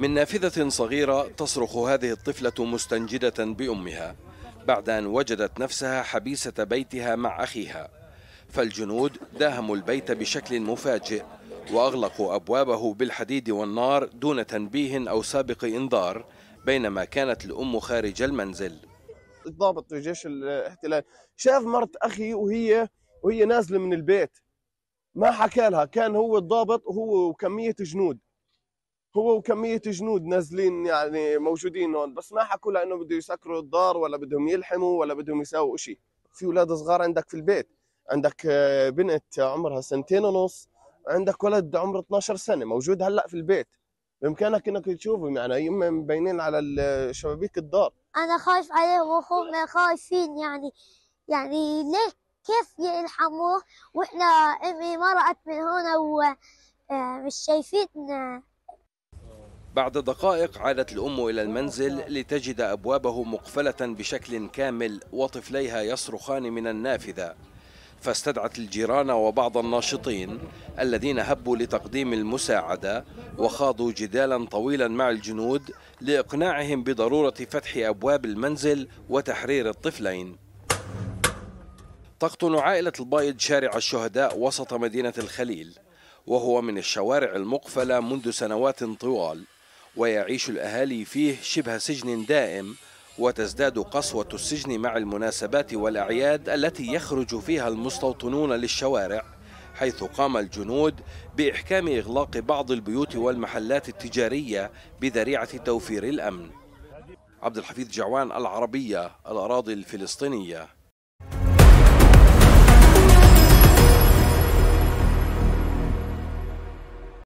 من نافذة صغيرة تصرخ هذه الطفلة مستنجدة بأمها بعد أن وجدت نفسها حبيسة بيتها مع أخيها فالجنود داهموا البيت بشكل مفاجئ وأغلقوا أبوابه بالحديد والنار دون تنبيه أو سابق إنذار بينما كانت الأم خارج المنزل الضابط في جيش الاحتلال شاف مرت أخي وهي وهي نازلة من البيت ما حكى لها كان هو الضابط وهو وكمية جنود هو وكمية جنود نازلين يعني موجودين هون بس ما حكوا لأنه بده يسكروا الدار ولا بدهم يلحموا ولا بدهم يساووا شيء في اولاد صغار عندك في البيت عندك آه، بنت عمرها سنتين ونص عندك ولد عمره 12 سنة موجود هلا في البيت بامكانك انك تشوفهم يعني يما مبينين على شبابيك الدار انا خايف عليهم وهم خايفين يعني يعني ليه كيف يلحموه واحنا امي مرقت من هنا ومش آه، شايفين آه، بعد دقائق عادت الأم إلى المنزل لتجد أبوابه مقفلة بشكل كامل وطفليها يصرخان من النافذة فاستدعت الجيران وبعض الناشطين الذين هبوا لتقديم المساعدة وخاضوا جدالا طويلا مع الجنود لإقناعهم بضرورة فتح أبواب المنزل وتحرير الطفلين تقطن عائلة البايد شارع الشهداء وسط مدينة الخليل وهو من الشوارع المقفلة منذ سنوات طوال ويعيش الأهالي فيه شبه سجن دائم وتزداد قسوة السجن مع المناسبات والأعياد التي يخرج فيها المستوطنون للشوارع حيث قام الجنود بإحكام إغلاق بعض البيوت والمحلات التجارية بذريعة توفير الأمن عبد الحفيظ جعوان العربية الأراضي الفلسطينية